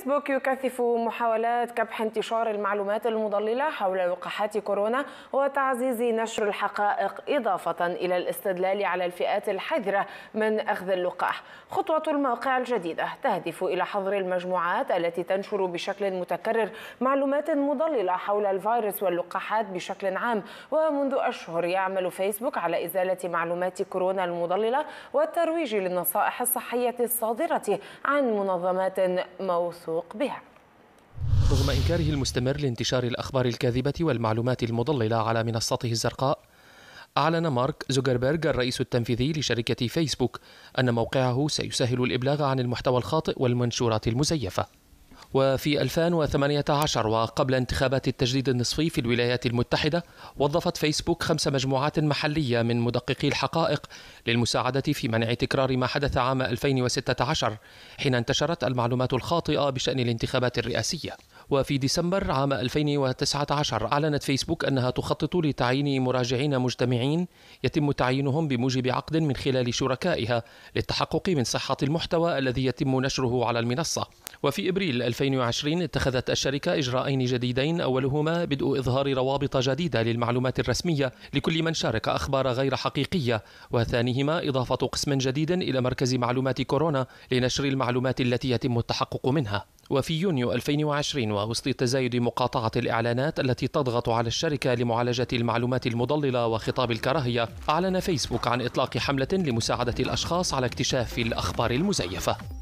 فيسبوك يكثف محاولات كبح انتشار المعلومات المضللة حول لقاحات كورونا وتعزيز نشر الحقائق إضافة إلى الاستدلال على الفئات الحذرة من أخذ اللقاح خطوة الموقع الجديدة تهدف إلى حظر المجموعات التي تنشر بشكل متكرر معلومات مضللة حول الفيروس واللقاحات بشكل عام ومنذ أشهر يعمل فيسبوك على إزالة معلومات كورونا المضللة والترويج للنصائح الصحية الصادرة عن منظمات موثوقة السوق بها رغم إنكاره المستمر لانتشار الأخبار الكاذبة والمعلومات المضللة على منصته الزرقاء أعلن مارك زوكربيرغ الرئيس التنفيذي لشركة فيسبوك أن موقعه سيسهل الإبلاغ عن المحتوى الخاطئ والمنشورات المزيفة وفي 2018 وقبل انتخابات التجديد النصفي في الولايات المتحدة وظفت فيسبوك خمس مجموعات محلية من مدققي الحقائق للمساعدة في منع تكرار ما حدث عام 2016 حين انتشرت المعلومات الخاطئة بشأن الانتخابات الرئاسية وفي ديسمبر عام 2019 أعلنت فيسبوك أنها تخطط لتعيين مراجعين مجتمعين يتم تعيينهم بموجب عقد من خلال شركائها للتحقق من صحة المحتوى الذي يتم نشره على المنصة وفي إبريل 2020 اتخذت الشركة إجراءين جديدين أولهما بدء إظهار روابط جديدة للمعلومات الرسمية لكل من شارك أخبار غير حقيقية وثانيهما إضافة قسم جديد إلى مركز معلومات كورونا لنشر المعلومات التي يتم التحقق منها وفي يونيو 2020 ووسط تزايد مقاطعة الإعلانات التي تضغط على الشركة لمعالجة المعلومات المضللة وخطاب الكراهية أعلن فيسبوك عن إطلاق حملة لمساعدة الأشخاص على اكتشاف الأخبار المزيفة